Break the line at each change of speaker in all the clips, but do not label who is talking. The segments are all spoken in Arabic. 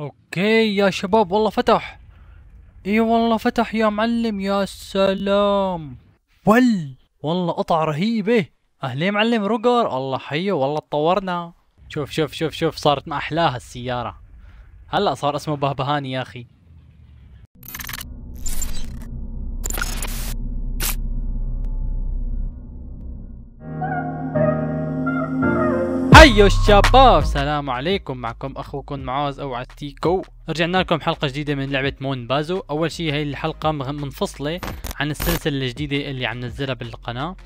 اوكي يا شباب والله فتح اي والله فتح يا معلم يا سلام ول والله قطع رهيبة اهلين معلم روجر الله حيه والله تطورنا شوف شوف شوف شوف صارت ما احلاها السيارة هلا صار اسمه بهبهاني يا اخي حيو أيوة الشباب سلام عليكم معكم اخوكم معاز او عتيكو رجعنا لكم حلقة جديدة من لعبة مون بازو اول شيء هي الحلقة منفصلة عن السلسلة الجديدة اللي عم ننزلها بالقناة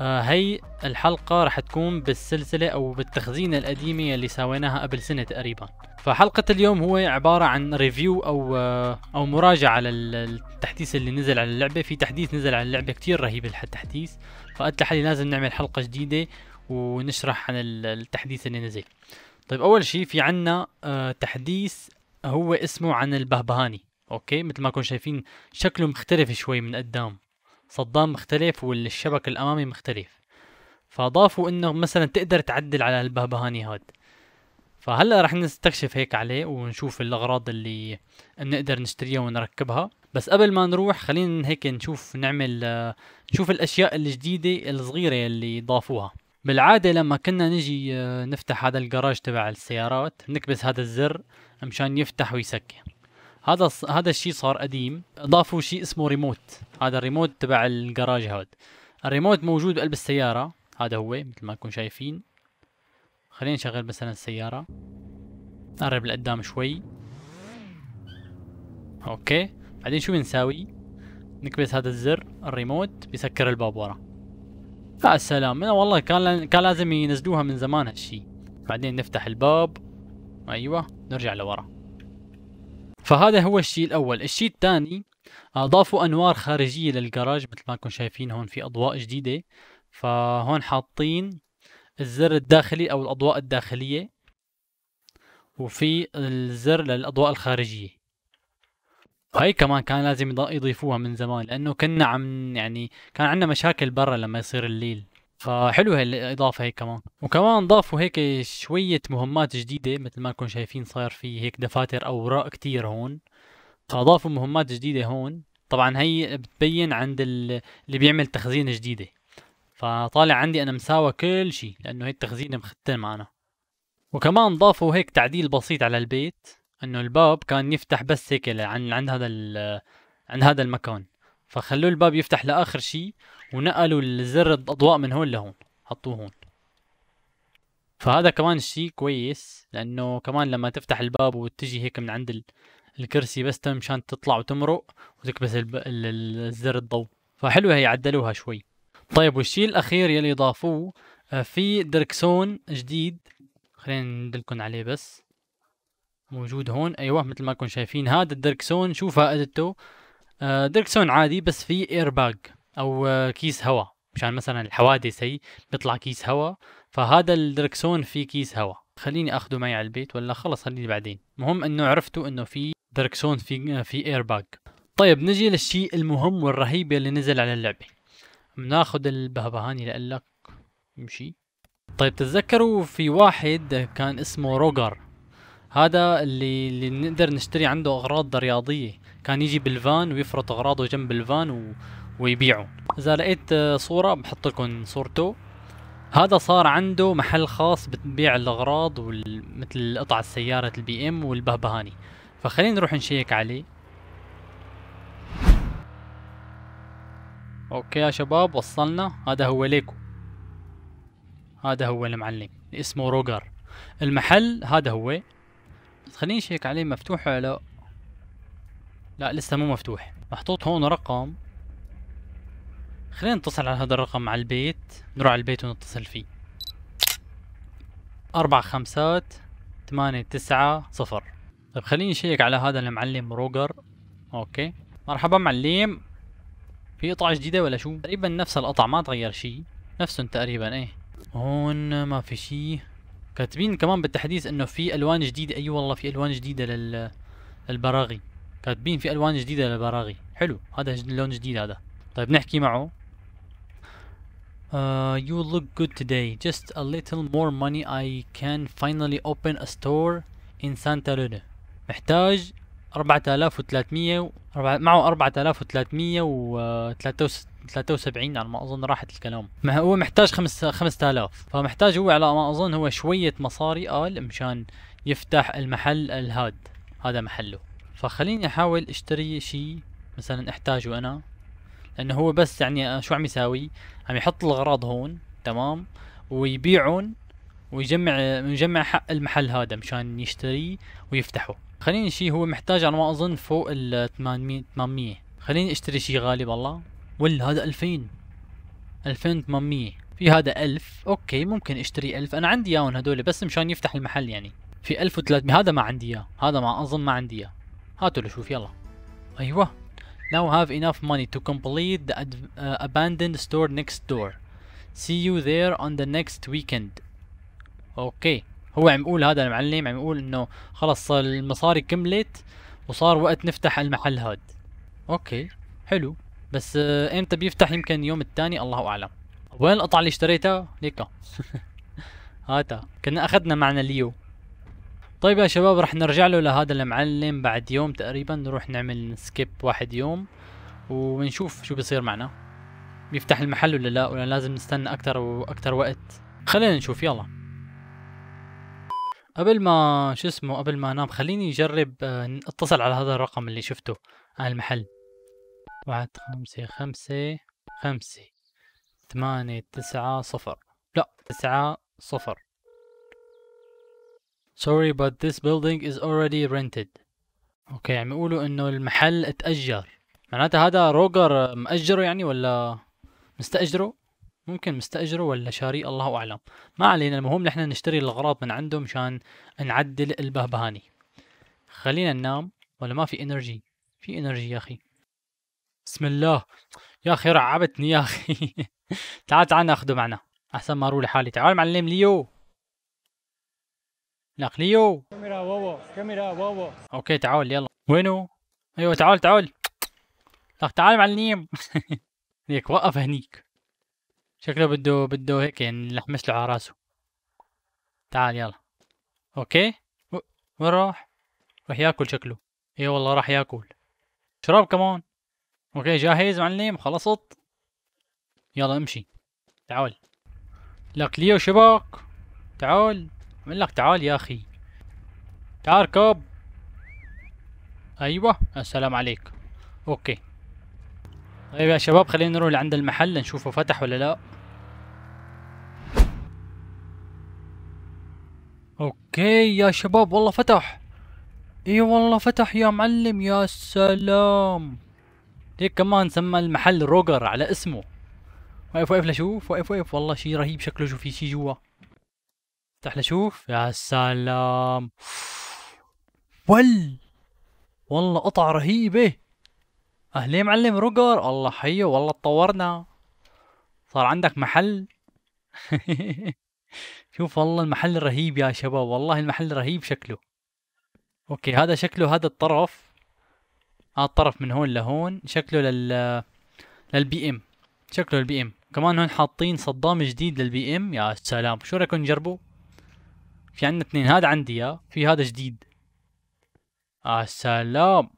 آه هي الحلقة رح تكون بالسلسلة او بالتخزينة القديمة اللي سويناها قبل سنة تقريبا فحلقة اليوم هو عبارة عن ريفيو او آه او مراجعة للتحديث اللي نزل على اللعبة في تحديث نزل على اللعبة كتير رهيب التحديث فقلت لحالي لازم نعمل حلقة جديدة ونشرح عن التحديث اللي نزل طيب اول شيء في عنا آه، تحديث هو اسمه عن البهبهاني اوكي مثل ما كنتم شايفين شكله مختلف شوي من قدام صدام مختلف والشبك الامامي مختلف فاضافوا انه مثلا تقدر تعدل على البهبهاني هاد فهلا رح نستكشف هيك عليه ونشوف الاغراض اللي بنقدر نشتريها ونركبها بس قبل ما نروح خلينا هيك نشوف نعمل آه، نشوف الاشياء الجديده الصغيره اللي ضافوها بالعاده لما كنا نجي آه، نفتح هذا الجراج تبع السيارات نكبس هذا الزر مشان يفتح ويسكر هذا هذا الشيء صار قديم اضافوا شيء اسمه ريموت هذا الريموت تبع الجراج هاد الريموت موجود بقلب السياره هذا هو مثل ما تكون شايفين خلينا نشغل مثلا السياره نقرب لقدام شوي اوكي بعدين شو بنساوي نكبس هذا الزر الريموت بيسكر الباب ورا يا سلام انا والله كان كان لازم ينزلوها من زمان هالشي بعدين نفتح الباب ايوه نرجع لورا فهذا هو الشيء الاول الشيء الثاني اضافوا انوار خارجيه للجراج مثل ما انكم شايفين هون في اضواء جديده فهون حاطين الزر الداخلي او الاضواء الداخليه وفي الزر للاضواء الخارجيه وهي كمان كان لازم يضيفوها من زمان لانه كنا عم يعني كان عندنا مشاكل برا لما يصير الليل فحلو هي الاضافه هي كمان وكمان ضافوا هيك شويه مهمات جديده مثل ما كنتم شايفين صار في هيك دفاتر اوراق كتير هون فاضافوا مهمات جديده هون طبعا هي بتبين عند اللي بيعمل تخزين جديده فطالع عندي انا مساوى كل شيء لانه هي التخزينه مختن معنا وكمان ضافوا هيك تعديل بسيط على البيت انه الباب كان يفتح بس هيك عن عند هذا عند هذا المكان فخلوه الباب يفتح لاخر شيء ونقلوا الزر الاضواء من هون لهون حطوه هون فهذا كمان شيء كويس لانه كمان لما تفتح الباب وتجي هيك من عند الكرسي بس مشان تطلع وتمرق وتكبس الزر الضوء فحلو هي عدلوها شوي طيب والشيء الاخير يلي ضافوه آه، في دركسون جديد خلينا ندلكن عليه بس موجود هون ايوه مثل ما كنتم شايفين هذا الدركسون شو فائدته آه دركسون عادي بس في اير باج او آه كيس هواء مشان مثلا الحوادث هي بيطلع كيس هواء فهذا الدركسون في كيس هواء خليني اخذه معي على البيت ولا خلص خليني بعدين المهم انه عرفتوا انه في دركسون في آه، في اير باج طيب نجي للشيء المهم والرهيب اللي نزل على اللعبه بناخذ البهبهاني لقلك امشي طيب تتذكروا في واحد كان اسمه روجر هذا اللي اللي نقدر نشتري عنده اغراض رياضيه كان يجي بالفان ويفرط اغراضه جنب الفان و... ويبيعه اذا لقيت صوره بحط لكم صورته هذا صار عنده محل خاص بتبيع الاغراض وال... مثل قطع السياره البي ام والبهبهاني فخلينا نروح نشيك عليه اوكي يا شباب وصلنا هذا هو ليكو هذا هو المعلم اسمه روجر المحل هذا هو خليني اشيك عليه مفتوح ولا لا لا لسه مو مفتوح محطوط هون رقم خلينا نتصل على هذا الرقم على البيت نروح على البيت ونتصل فيه أربع خمسات ثمانية تسعة صفر طيب خليني اشيك على هذا المعلم روجر اوكي مرحبا معلم في قطعة جديدة ولا شو؟ تقريبا نفس القطع ما تغير شي نفسهم تقريبا ايه هون ما في شي كاتبين كمان بالتحديث انه في الوان جديده اي أيوة والله في الوان جديده لل للبراغي كاتبين في الوان جديده للبراغي حلو هذا لون جديد هذا طيب نحكي معه Uh, you look good today. Just a little more money I can finally open a store in Santa Luna. محتاج 4300 معه 4373 على ما اظن راحت الكلام ما هو محتاج 5000 فمحتاج هو على ما اظن هو شويه مصاري قال مشان يفتح المحل الهاد هذا محله فخليني احاول اشتري شيء مثلا احتاجه انا لانه هو بس يعني شو عم يساوي عم يحط الاغراض هون تمام ويبيعهم ويجمع يجمع حق المحل هذا مشان يشتريه ويفتحه خليني شيء هو محتاج على ما اظن فوق ال 800 800 خليني اشتري شيء غالي والله ولا هذا 2000 2800 في هذا 1000 اوكي ممكن اشتري 1000 انا عندي اياهم هدول بس مشان يفتح المحل يعني في 1300 هذا ما عندي اياه هذا ما اظن ما عندي اياه هاتوا لشوف يلا ايوه Now have enough money to complete the uh, abandoned store next door. See you there on the next weekend. Okay. هو عم يقول هذا المعلم عم يقول انه خلص المصاري كملت وصار وقت نفتح المحل هاد اوكي حلو بس آه، امتى بيفتح يمكن يوم الثاني الله اعلم وين القطعه اللي اشتريتها ليكا هاتا كنا اخذنا معنا ليو طيب يا شباب رح نرجع له لهذا المعلم بعد يوم تقريبا نروح نعمل سكيب واحد يوم ونشوف شو بصير معنا بيفتح المحل ولا لا ولا لازم نستنى اكثر واكثر وقت خلينا نشوف يلا قبل ما شو اسمه قبل ما انام خليني اجرب آه، اتصل على هذا الرقم اللي شفته على المحل واحد خمسة خمسة خمسة ثمانية تسعة صفر لا تسعة صفر Sorry but this building is already rented اوكي عم يعني يقولوا انه المحل اتأجر معناتها هذا روجر مأجره يعني ولا مستأجره ممكن مستاجره ولا شاري الله اعلم ما علينا المهم نحن نشتري الاغراض من عنده مشان نعدل البهبهاني خلينا ننام ولا ما في انرجي في انرجي يا اخي بسم الله يا اخي رعبتني يا اخي تعال تعال ناخذه معنا احسن ما اروح لحالي تعال معلم ليو لك ليو كاميرا واو كاميرا واو اوكي تعال يلا وينو ايوه تعال تعال لك تعال معلم ليك وقف هنيك شكله بده بده هيك يعني نلحمس له على راسه تعال يلا اوكي وين راح؟ راح ياكل شكله اي والله راح ياكل شراب كمان اوكي جاهز معلم خلصت يلا امشي تعال لك ليو شباك تعال عمل لك تعال يا اخي تعال كوب ايوه السلام عليك اوكي طيب يا شباب خلينا نروح لعند المحل نشوفه فتح ولا لا اوكي يا شباب والله فتح اي والله فتح يا معلم يا سلام هيك كمان سمى المحل روجر على اسمه واقف واقف لشوف واقف واقف والله شي رهيب شكله شو في شي جوا افتح لشوف يا سلام ول والله قطع رهيبة اهلي معلم روجر الله حيه والله تطورنا صار عندك محل شوف والله المحل رهيب يا شباب والله المحل رهيب شكله اوكي هذا شكله هذا الطرف هذا الطرف من هون لهون شكله لل للبي ام شكله البي ام كمان هون حاطين صدام جديد للبي ام يا سلام شو رايكم نجربه في عندنا اثنين هذا عندي يا في هذا جديد يا سلام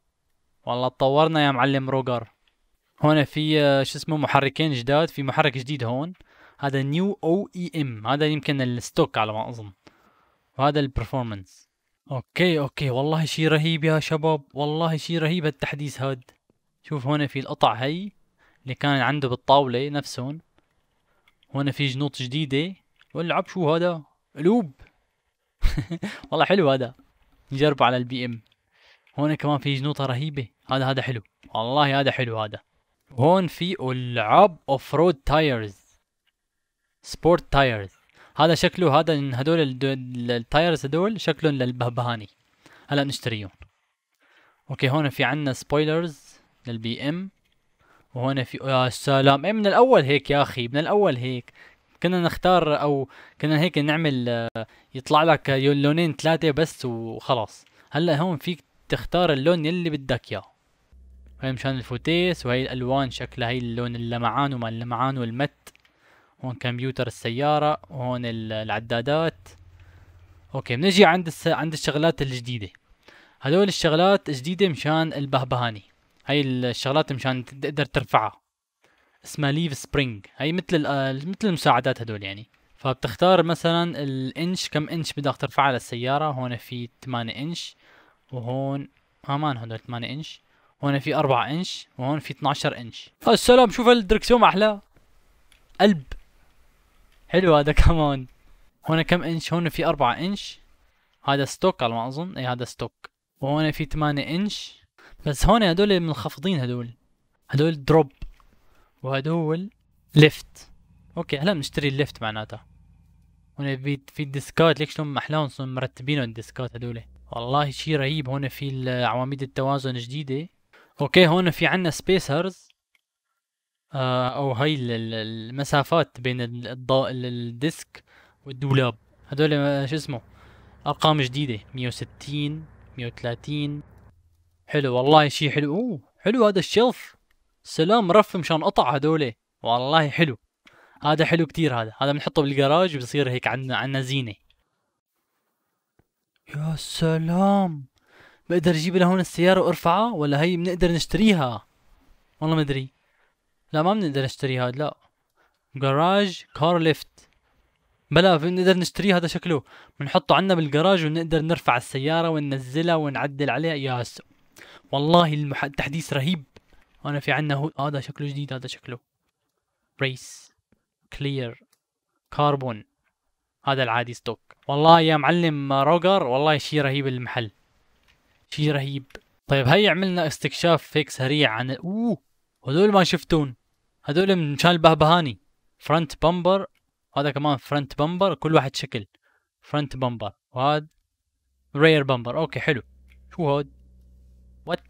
والله تطورنا يا معلم روجر هون في شو اسمه محركين جداد في محرك جديد هون هذا نيو او اي ام هذا يمكن الستوك على ما اظن وهذا البرفورمانس اوكي اوكي والله شيء رهيب يا شباب والله شيء رهيب التحديث هاد شوف هون في القطع هي اللي كان عنده بالطاولة نفسهم هون في جنوط جديدة والعب شو هذا قلوب والله حلو هذا نجربه على البي ام هون كمان في جنوطة رهيبة هذا هذا حلو والله هذا حلو هذا هون في العاب اوف رود تايرز سبورت تايرز هذا شكله هذا ان هذول التايرز هذول شكلهم للبهبهاني هلا نشتريهم اوكي هون في عنا سبويلرز للبي ام وهون في يا آه، سلام ايه من الاول هيك يا اخي من الاول هيك كنا نختار او كنا هيك نعمل آه، يطلع لك لونين ثلاثه بس وخلاص هلا هون فيك تختار اللون يلي بدك اياه هاي مشان الفوتيس وهي الالوان شكلها هي اللون اللمعان وما اللمعان والمت هون كمبيوتر السيارة هون العدادات اوكي بنجي عند الس... عند الشغلات الجديدة هدول الشغلات جديدة مشان البهبهاني هاي الشغلات مشان تقدر ترفعها اسمها ليف سبرينج هاي مثل مثل المساعدات هدول يعني فبتختار مثلا الانش كم انش بدك ترفعها للسيارة هون في 8 انش وهون ها آه، هدول 8 انش هون في 4 انش وهون في 12 انش السلام شوف الدركسيوم احلى قلب حلو هذا كمان هون كم انش هون في اربعة انش هذا ستوك على ما اظن اي هذا ستوك وهون في ثمانية انش بس هون هدول منخفضين هدول هدول دروب وهدول ليفت اوكي هلا بنشتري الليفت معناتها هون في في الديسكات ليك شلون محلاهم صرنا مرتبينهم الديسكات هدول والله شي رهيب هون في عواميد التوازن جديده اوكي هون في عنا سبيسرز آه، او هاي المسافات بين الديسك والدولاب هذول آه، شو اسمه ارقام جديده 160 130 حلو والله شيء حلو اوه حلو هذا الشلف سلام رف مشان قطع هذول والله حلو هذا حلو كتير هذا هذا بنحطه بالجراج بصير هيك عندنا عندنا زينه يا سلام بقدر اجيب لهون السياره وارفعها ولا هي بنقدر نشتريها والله ما ادري لا ما بنقدر نشتري هذا لا جراج كار ليفت بلا بنقدر نشتري هذا شكله بنحطه عنا بالجراج ونقدر نرفع السيارة وننزلها ونعدل عليها يا س... والله المح... التحديث رهيب انا في عنا هو هذا شكله جديد هذا شكله ريس كلير كاربون هذا العادي ستوك والله يا معلم روجر والله شي رهيب المحل شي رهيب طيب هي عملنا استكشاف هيك سريع عن اوه هذول ما شفتون هذول من شان البهبهاني فرنت بامبر هذا كمان فرنت بامبر كل واحد شكل فرنت بامبر وهذا رير بامبر اوكي حلو شو هاد وات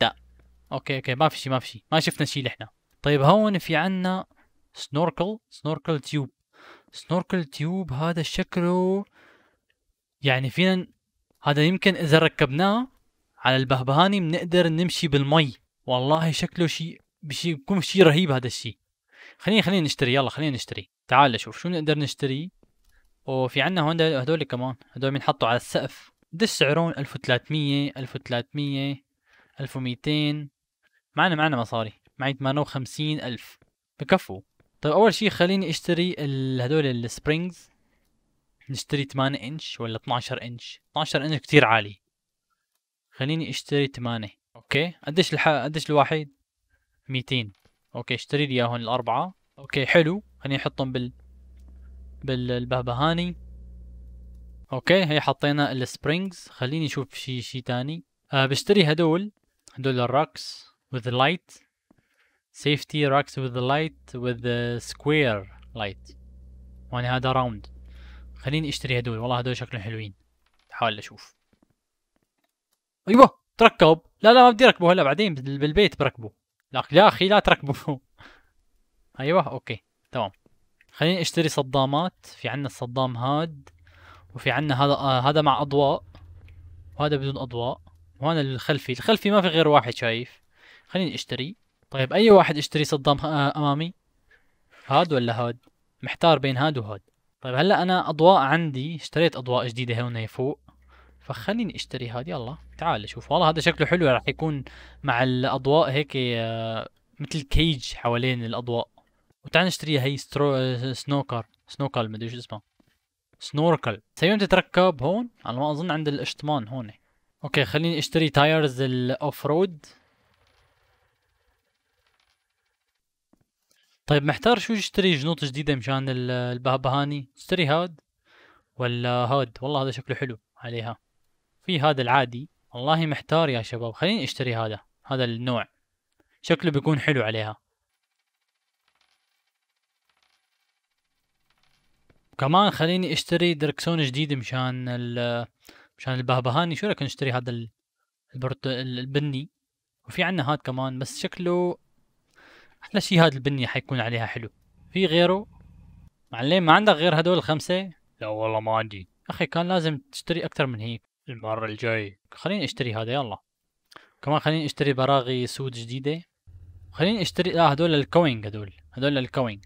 اوكي اوكي ما في شي ما في شي ما شفنا شي لحنا طيب هون في عنا سنوركل سنوركل تيوب سنوركل تيوب هذا شكله يعني فينا هذا يمكن اذا ركبناه على البهبهاني بنقدر نمشي بالمي والله شكله شيء بشي بكون شيء رهيب هذا الشيء خليني خليني نشتري يلا خليني نشتري تعال شوف شو نقدر نشتري وفي عنا هون هدول كمان هدول بنحطوا على السقف دي سعرهم 1300 1300 1200 معنا معنا مصاري معي 58 ألف بكفوا طيب أول شي خليني أشتري هدول السبرينجز نشتري 8 إنش ولا 12 إنش 12 إنش كتير عالي خليني أشتري 8 أوكي قديش الح... قديش الواحد 200 اوكي اشتري لي اياهم الاربعه اوكي حلو خليني احطهم بال بالبهبهاني اوكي هي حطينا السبرينجز خليني اشوف شي شي تاني أه بشتري هدول هدول الراكس with light safety racks with light with square light وانا هذا راوند خليني اشتري هدول والله هدول شكلهم حلوين حاول اشوف ايوه تركب لا لا ما بدي اركبه هلا بعدين بالبيت بركبه لك يا اخي لا تركبوا ايوه اوكي تمام خليني اشتري صدامات في عندنا الصدام هاد وفي عندنا هذا آه هذا مع اضواء وهذا بدون اضواء وهنا الخلفي الخلفي ما في غير واحد شايف خليني اشتري طيب اي واحد اشتري صدام آه امامي هاد ولا هاد محتار بين هاد وهاد طيب هلا انا اضواء عندي اشتريت اضواء جديده هون فوق فخليني اشتري هاد يلا تعال شوف والله هذا شكله حلو راح يكون مع الاضواء هيك آه، مثل كيج حوالين الاضواء وتعال نشتريها هي سترو... سنوكر سنوكل مدري شو اسمها سنوركل سيوم تتركب هون على ما اظن عند الاشطمان هون اوكي خليني اشتري تايرز الاوف رود طيب محتار شو اشتري جنوط جديده مشان البهبهاني اشتري هاد ولا هاد والله هذا شكله حلو عليها في هذا العادي والله محتار يا شباب خليني اشتري هذا هذا النوع شكله بيكون حلو عليها كمان خليني اشتري دركسون جديد مشان ال مشان البهبهاني شو رايك نشتري هذا البرت البني وفي عنا هاد كمان بس شكله احلى شي هاد البني حيكون عليها حلو في غيره معلم ما عندك غير هدول الخمسة لا والله ما عندي اخي كان لازم تشتري اكثر من هيك المرة الجاي خليني اشتري هذا يلا كمان خليني اشتري براغي سود جديدة خليني اشتري اه هدول الكوينج هدول هدول الكوينج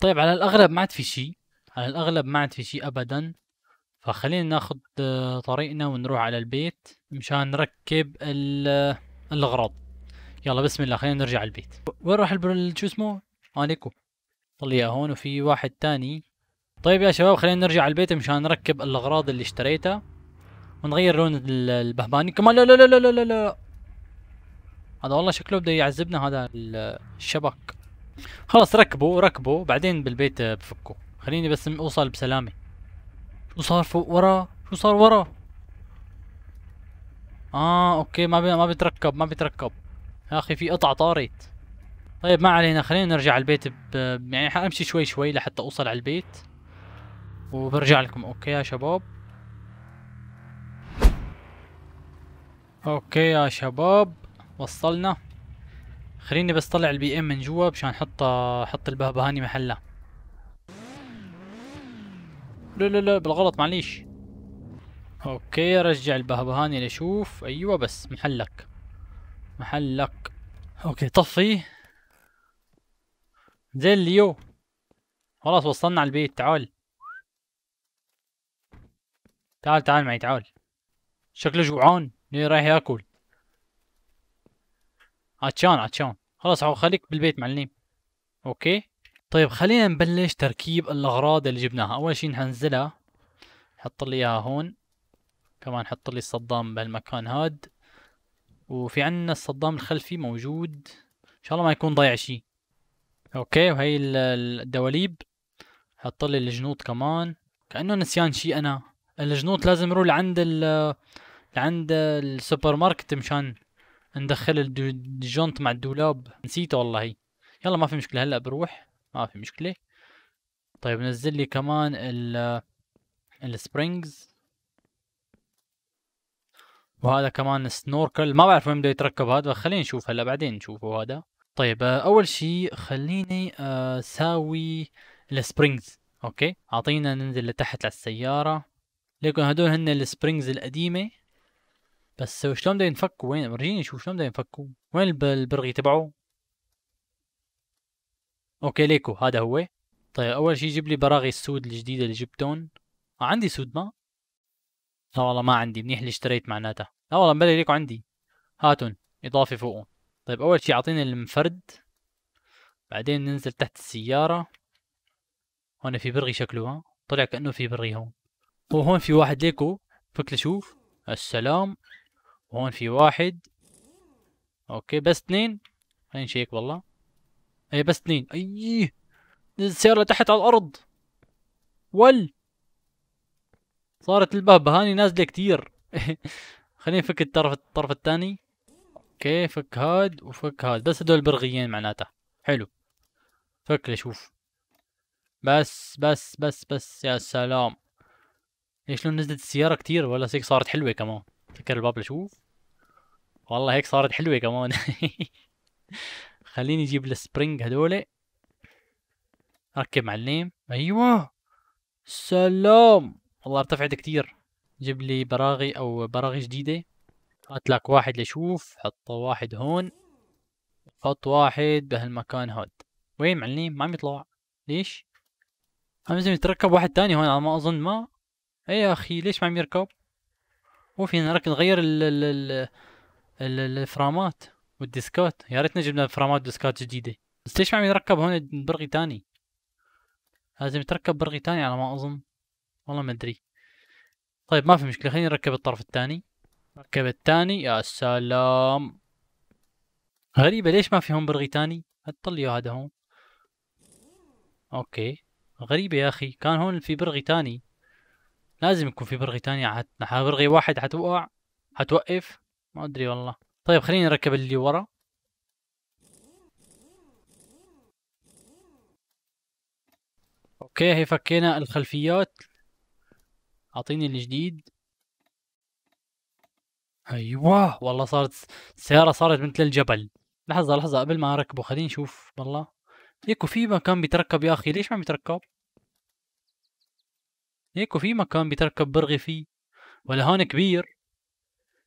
طيب على الاغلب ما عاد في شيء على الاغلب ما عاد في شيء ابدا فخلينا ناخذ آه، طريقنا ونروح على البيت مشان نركب الاغراض آه، يلا بسم الله خلينا نرجع البيت وين راح شو اسمه عليكم طلع هون وفي واحد تاني طيب يا شباب خلينا نرجع البيت مشان نركب الاغراض اللي اشتريتها ونغير لون البهباني كمان لا لا لا لا لا لا هذا والله شكله بده يعذبنا هذا الشبك خلاص ركبوا ركبوا بعدين بالبيت بفكوا خليني بس اوصل بسلامه شو صار فوق ورا شو صار ورا اه اوكي ما بي... ما بيتركب ما بيتركب يا اخي في قطع طارت طيب ما علينا خلينا نرجع على البيت ب... يعني حامشي شوي شوي لحتى اوصل على البيت وبرجع لكم اوكي يا شباب اوكي يا شباب وصلنا خليني بس طلع البي ام من جوا مشان احط احط البهبهاني محله لا لا لا بالغلط معليش اوكي رجع البهبهاني لشوف ايوه بس محلك محلك اوكي طفي زين ليو خلاص وصلنا على البيت تعال تعال تعال معي تعال شكله جوعان ني إيه، رايح ياكل عطشان عطشان خلاص عو خليك بالبيت معلم اوكي طيب خلينا نبلش تركيب الاغراض اللي جبناها اول شي نحنزلها حط لي اياها هون كمان حط لي الصدام بهالمكان هاد وفي عنا الصدام الخلفي موجود ان شاء الله ما يكون ضايع شي اوكي وهي الدواليب حط لي الجنوط كمان كانه نسيان شي انا الجنوط لازم يروح لعند لعند السوبر ماركت مشان ندخل الجونت مع الدولاب نسيته والله هي. يلا ما في مشكله هلا بروح ما في مشكله طيب نزل لي كمان ال السبرينجز وهذا كمان سنوركل ما بعرف وين بده يتركب هذا خلينا نشوف هلا بعدين نشوفه هذا طيب آه، اول شيء خليني آه، اساوي السبرينجز اوكي اعطينا ننزل لتحت السياره ليكن هدول هن السبرينجز القديمه بس شلون بده ينفكوا وين ورجيني شو شلون بده ينفكوا وين البرغي تبعه اوكي ليكو هذا هو طيب اول شيء جيب لي براغي السود الجديده اللي جبتون آه عندي سود ما لا والله ما عندي منيح اللي اشتريت معناتها لا والله مبلي ليكو عندي هاتون اضافه فوقه طيب اول شيء اعطيني المفرد بعدين ننزل تحت السياره هون في برغي شكله ها طلع كانه في برغي هون وهون في واحد ليكو فك شوف السلام هون في واحد اوكي بس اثنين خلينا نشيك والله اي بس اثنين اي السيارة تحت على الارض ول صارت هاني نازلة كتير خلينا نفك الطرف الطرف الثاني اوكي فك هاد وفك هاد بس هدول برغيين معناتها حلو فك لشوف بس بس بس بس يا سلام ليش لو نزلت السيارة كتير ولا هيك صارت حلوة كمان فكر الباب لشوف والله هيك صارت حلوه كمان خليني اجيب السبرينج هذول ركب معلم ايوه سلام والله ارتفعت كتير جيب لي براغي او براغي جديده هات لك واحد لشوف حط واحد هون حط واحد بهالمكان هاد وين معلم ما عم يطلع ليش عم لازم يتركب واحد تاني هون على ما اظن ما اي يا اخي ليش ما عم يركب وفينا فينا نركب نغير ال ال ال الفرامات والديسكات يا ريتنا جبنا فرامات وديسكات جديده بس ليش ما عم يركب هون برغي تاني لازم يتركب برغي تاني على ما اظن والله ما ادري طيب ما في مشكله خليني نركب الطرف الثاني ركب الثاني يا سلام غريبه ليش ما في هون برغي تاني هتطلي هذا هون اوكي غريبه يا اخي كان هون في برغي تاني لازم يكون في برغي تاني حت... برغي واحد حتوقع حتوقف ما ادري والله طيب خليني اركب اللي ورا اوكي هي فكينا الخلفيات اعطيني الجديد ايوه والله صارت السياره صارت مثل الجبل لحظه لحظه قبل ما اركبه خليني اشوف والله ليكو في مكان بيتركب يا اخي ليش ما بيتركب ليكو في مكان بيتركب برغي فيه ولا هون كبير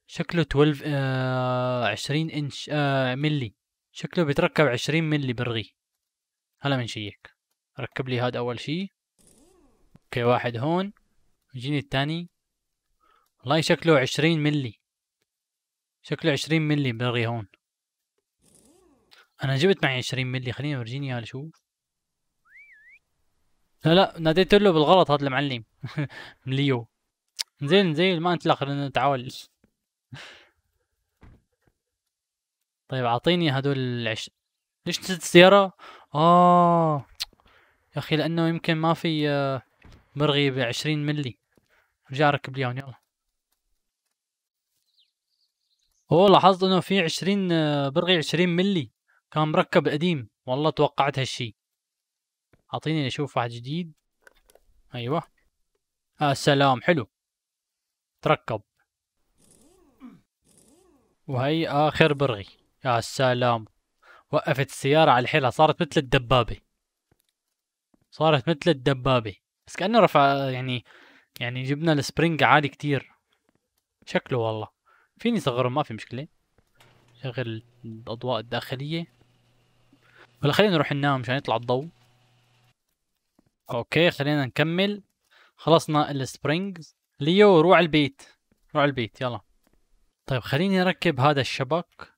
شكله 12 آه 20 انش آه ملي شكله بيتركب 20 ملي برغي هلا بنشيك ركب لي هذا اول شيء اوكي واحد هون يجيني الثاني والله شكله 20 ملي شكله 20 ملي برغي هون انا جبت معي 20 ملي خليني اورجيني هذا شو لا لا ناديت له بالغلط هذا المعلم مليو زين زين ما انت الاخر نتعاول طيب اعطيني هدول العش ليش نسيت السيارة؟ اه يا اخي لانه يمكن ما في آه، مرغي بعشرين ملي رجع ركب لي يلا اوه لاحظت انه في عشرين برغي آه، عشرين ملي كان مركب قديم والله توقعت هالشي اعطيني اشوف واحد جديد ايوه آه، سلام حلو تركب وهي آخر برغي يا سلام وقفت السيارة على حيلها صارت مثل الدبابة صارت مثل الدبابة بس كأنه رفع يعني يعني جبنا السبرينج عالي كتير شكله والله فيني صغره ما في مشكلة شغل الأضواء الداخلية ولا خلينا نروح ننام مشان يطلع الضوء اوكي خلينا نكمل خلصنا السبرينجز ليو روح البيت روح البيت يلا طيب خليني اركب هذا الشبك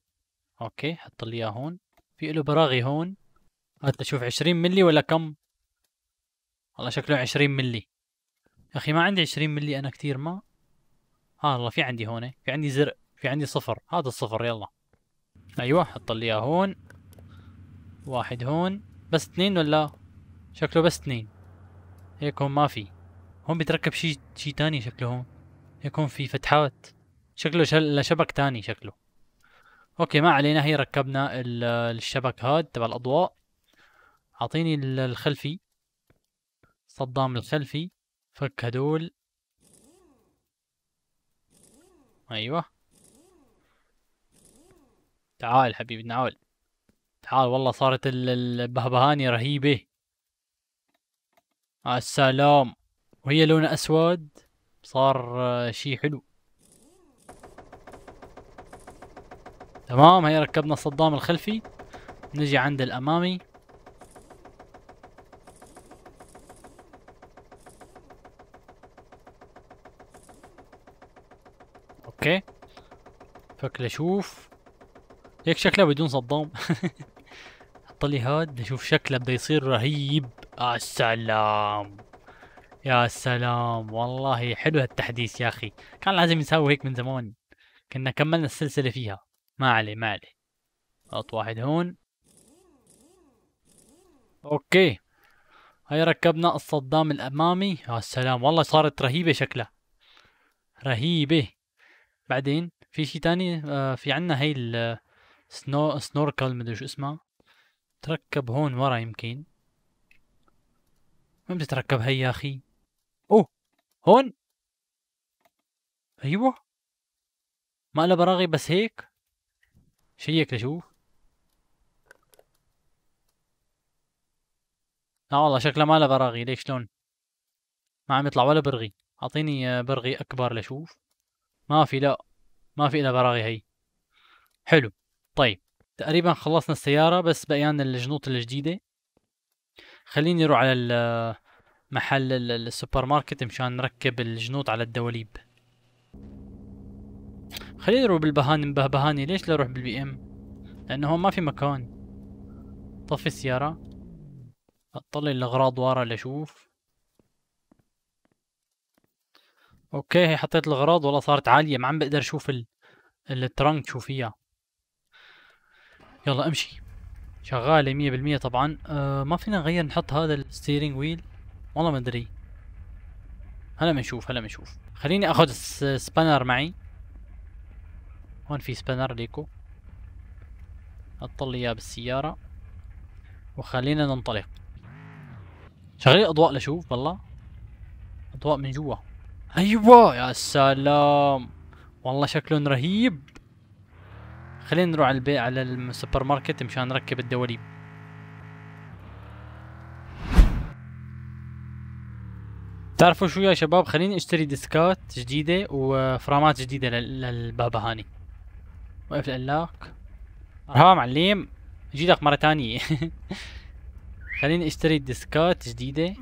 اوكي حط لي اياه هون في له براغي هون هات اشوف 20 ملي ولا كم والله شكله 20 ملي يا اخي ما عندي 20 ملي انا كثير ما ها آه، والله في عندي هون في عندي زرق في عندي صفر هذا الصفر يلا ايوه حط لي اياه هون واحد هون بس اثنين ولا شكله بس اثنين هيك هون ما في هون بيتركب شي شيء تاني شكله هون هيك هون في فتحات شكله شل شبك تاني شكله اوكي ما علينا هي ركبنا الشبك هاد تبع الاضواء اعطيني الخلفي صدام الخلفي فك هدول ايوه تعال حبيبي تعال تعال والله صارت البهبهاني رهيبة السلام وهي لونها اسود صار شي حلو تمام هي ركبنا الصدام الخلفي نجي عند الامامي اوكي فكله شوف هيك شكله بدون صدام حط لي هاد نشوف شكله بده يصير رهيب يا آه، سلام يا سلام والله حلو هالتحديث يا اخي كان لازم يساوي هيك من زمان كنا كملنا السلسله فيها ما عليه ما عليه نحط واحد هون اوكي هاي ركبنا الصدام الامامي يا سلام والله صارت رهيبة شكلها رهيبة بعدين في شي تاني آه في عنا هاي السنو سنوركل مدري شو اسمها تركب هون ورا يمكن وين بتتركب هي يا اخي اوه هون ايوه ما لها براغي بس هيك شيك لشوف لا والله شكله ما له براغي ليش لون ما عم يطلع ولا برغي اعطيني آه، برغي اكبر لشوف ما في لا ما في الا براغي هي حلو طيب تقريبا خلصنا السيارة بس بقيانا الجنوط الجديدة خليني اروح على آه، محل السوبر ماركت مشان نركب الجنوط على الدواليب خليني اروح بالبهاني بهبهاني ليش لا اروح بالبي ام لانه هون ما في مكان طفي السيارة اطلع الاغراض ورا لاشوف اوكي هي حطيت الاغراض والله صارت عالية ما عم بقدر اشوف ال... الترنك شو فيها يلا امشي شغالة مية بالمية طبعا أه ما فينا نغير نحط هذا الستيرنج ويل والله ما ادري هلا بنشوف هلا بنشوف خليني اخذ السبانر معي هون في سبانر ليكو حطلي اياه بالسيارة وخلينا ننطلق شغلي الاضواء لشوف بالله اضواء من جوا ايوه يا سلام والله شكلهم رهيب خلينا نروح على البيع على السوبر ماركت مشان نركب الدواليب تعرفوا شو يا شباب خليني اشتري ديسكات جديدة وفرامات جديدة للبابا هاني وقف العلاق آه. ها معلم جيتك مرة تانية خليني اشتري ديسكات جديدة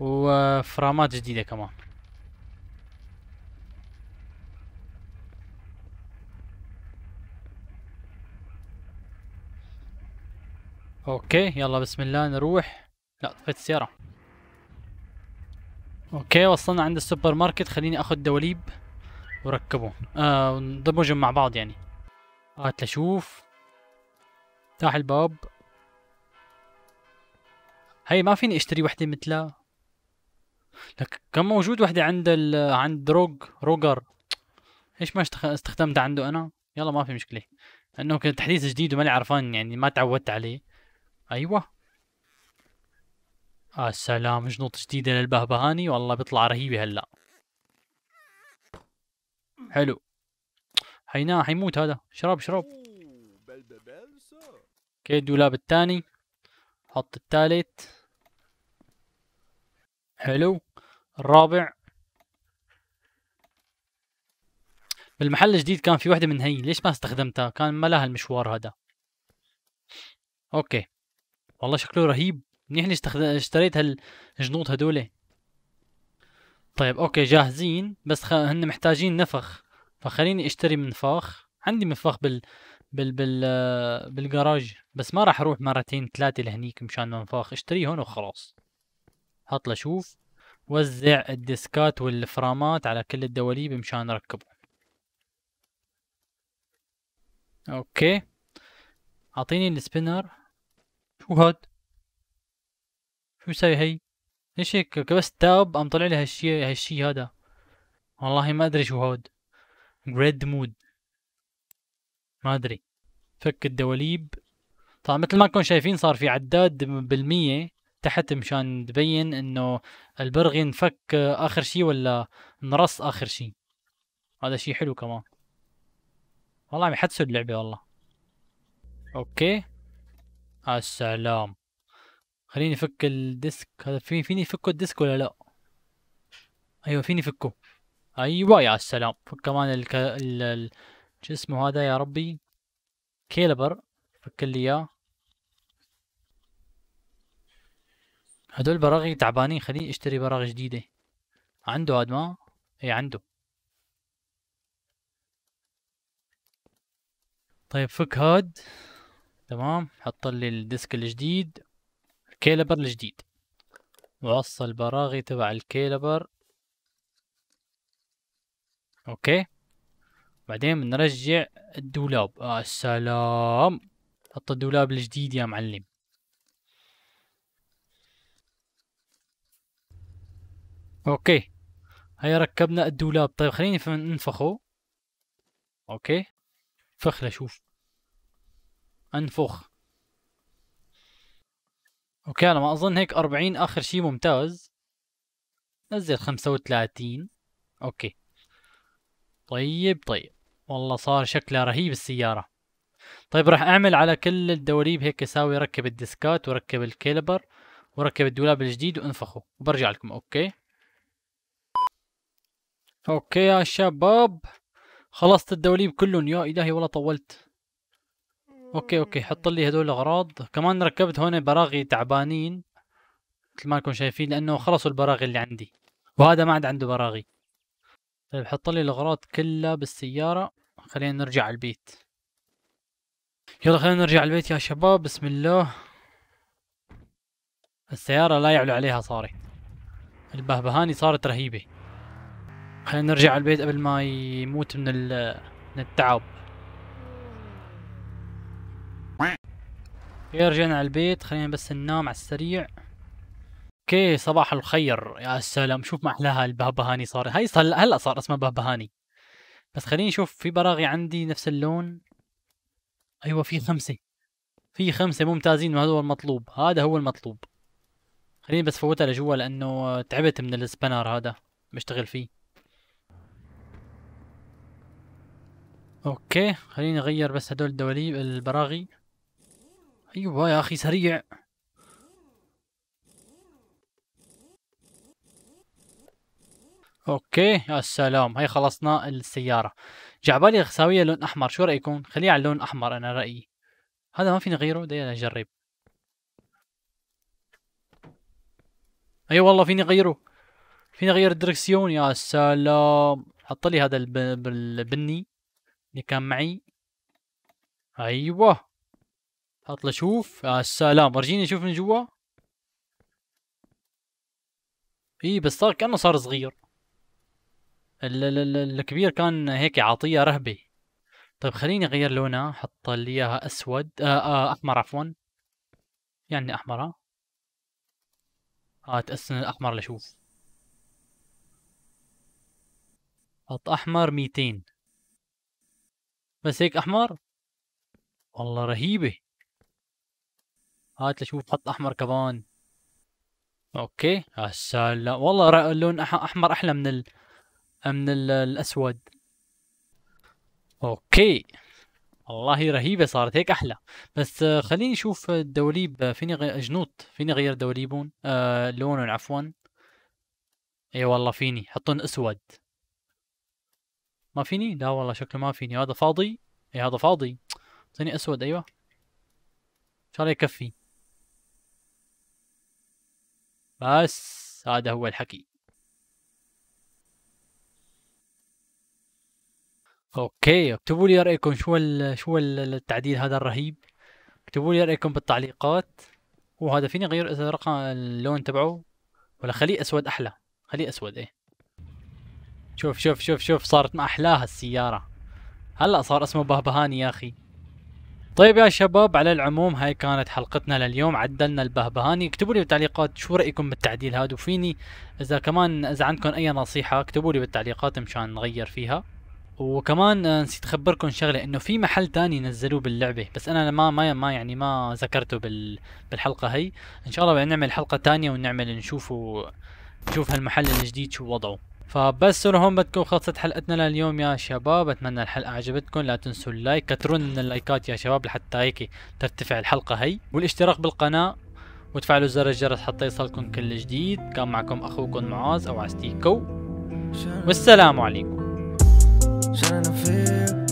وفرامات جديدة كمان اوكي يلا بسم الله نروح لا طفيت السيارة اوكي وصلنا عند السوبر ماركت خليني اخذ دواليب وركبوهم آه دمجهم مع بعض يعني هات لشوف افتح الباب هي ما فيني اشتري وحدة مثلها لك كان موجود وحدة عند ال عند روج روجر ايش ما استخدمتها عنده انا يلا ما في مشكلة لانه كان تحديث جديد وماني عرفان يعني ما تعودت عليه ايوه آه، السلام جنوط جديدة للبهبهاني والله بيطلع رهيبة هلا حلو هينا حيموت هذا شرب شرب اوكي الدولاب الثاني حط الثالث حلو الرابع بالمحل الجديد كان في وحده من هي ليش ما استخدمتها كان ما لها المشوار هذا اوكي والله شكله رهيب منيح اللي اشتريت هالجنوط هدول طيب اوكي جاهزين بس خ... هن محتاجين نفخ فخليني اشتري منفاخ عندي منفاخ بال بال بال بالجراج بس ما راح اروح مرتين ثلاثه لهنيك مشان منفاخ اشتري هون وخلاص هطلع شوف وزع الديسكات والفرامات على كل الدواليب مشان اركبه اوكي اعطيني السبينر شو هاد شو ساي هي ليش هيك كبست تاب قام طلع لي هالشي هالشي هذا والله ما ادري شو هود جريد مود ما ادري فك الدواليب طبعا مثل ما كنتم شايفين صار في عداد بالمية تحت مشان تبين انه البرغي انفك اخر شي ولا انرص اخر شي هذا شي حلو كمان والله عم يحدثوا اللعبة والله اوكي السلام خليني افك الديسك هذا في فيني افكه الديسك ولا لا ايوه فيني افكه ايوه يا سلام فك كمان ال... ال... شو اسمه هذا يا ربي كيلبر فك لي اياه هدول براغي تعبانين خليني اشتري براغي جديده عنده هاد ما اي عنده طيب فك هاد تمام حط لي الديسك الجديد الكيلبر الجديد وصل البراغي تبع الكيلبر اوكي بعدين بنرجع الدولاب آه السلام حط الدولاب الجديد يا معلم اوكي هيا ركبنا الدولاب طيب خليني ننفخه اوكي فخ لشوف انفخ اوكي على ما اظن هيك 40 اخر شيء ممتاز نزل 35 اوكي طيب طيب والله صار شكلها رهيب السيارة طيب راح اعمل على كل الدواليب هيك اساوي ركب الديسكات وركب الكيلبر وركب الدولاب الجديد وانفخه وبرجع لكم اوكي اوكي يا شباب خلصت الدواليب كلهم يا الهي والله طولت اوكي اوكي حط لي هدول الاغراض كمان ركبت هون براغي تعبانين مثل ما انكم شايفين لانه خلصوا البراغي اللي عندي وهذا ما عاد عنده براغي طيب حط لي الاغراض كلها بالسياره خلينا نرجع على البيت يلا خلينا نرجع على البيت يا شباب بسم الله السيارة لا يعلو عليها صارت البهبهاني صارت رهيبة خلينا نرجع على البيت قبل ما يموت من, من التعب يا رجعنا على البيت خلينا بس ننام على السريع اوكي صباح الخير يا سلام شوف ما احلاها البهبهاني صار هاي صار هلا صار اسمه بهبهاني بس خليني اشوف في براغي عندي نفس اللون ايوه في خمسه في خمسه ممتازين وهذا هو المطلوب هذا هو المطلوب خليني بس فوتها لجوا لانه تعبت من السبانر هذا بشتغل فيه اوكي خليني اغير بس هدول الدواليب البراغي ايوه يا اخي سريع اوكي يا سلام هاي خلصنا السياره جعبالي خساويه لون احمر شو رايكم خليها على اللون احمر انا رايي هذا ما فيني غيره دي انا اجرب اي أيوة والله فيني غيره فيني غير الدركسيون يا سلام حط لي هذا البني اللي كان معي ايوه هطلع اشوف يا آه، سلام ورجيني اشوف من جوا اي بس صار كانه صار صغير الكبير كان هيك عاطيه رهبه طيب خليني اغير لونها احط لي اياها اسود آآ آه، آآ آه، احمر عفوا يعني احمر ها هات اسن الاحمر لشوف حط احمر 200 بس هيك احمر والله رهيبه هات لشوف خط احمر كمان اوكي هسه لا والله اللون احمر احلى من ال... من ال... الاسود اوكي والله رهيبة صارت هيك أحلى بس آه، خليني أشوف الدوليب فيني غير جنوط فيني غير دوليبون آه لونهم عفوا اي والله فيني حطون أسود ما فيني لا والله شكله ما فيني هذا فاضي اي هذا فاضي اعطيني أسود أيوه إن شاء الله يكفي بس هذا هو الحكي اوكي اكتبوا لي رايكم شو الـ شو الـ التعديل هذا الرهيب اكتبوا لي رايكم بالتعليقات وهذا فيني اغير اذا رقم اللون تبعه ولا خليه اسود احلى خليه اسود ايه شوف شوف شوف شوف صارت ما احلاها السياره هلا صار اسمه بهبهاني يا اخي طيب يا شباب على العموم هاي كانت حلقتنا لليوم عدلنا البهبهاني اكتبوا لي بالتعليقات شو رايكم بالتعديل هذا وفيني اذا كمان اذا عندكم اي نصيحه اكتبوا لي بالتعليقات مشان نغير فيها وكمان نسيت اخبركم شغله انه في محل تاني نزلوه باللعبه بس انا ما ما ما يعني ما ذكرته بال بالحلقه هي ان شاء الله بنعمل حلقه تانية ونعمل نشوفه نشوف هالمحل الجديد شو وضعه فبس هون بتكون خلصت حلقتنا لليوم يا شباب اتمنى الحلقه عجبتكم لا تنسوا اللايك كترون من اللايكات يا شباب لحتى هيك ترتفع الحلقه هي والاشتراك بالقناه وتفعلوا زر الجرس حتى يصلكم كل جديد كان معكم اخوكم معاذ او عستيكو والسلام عليكم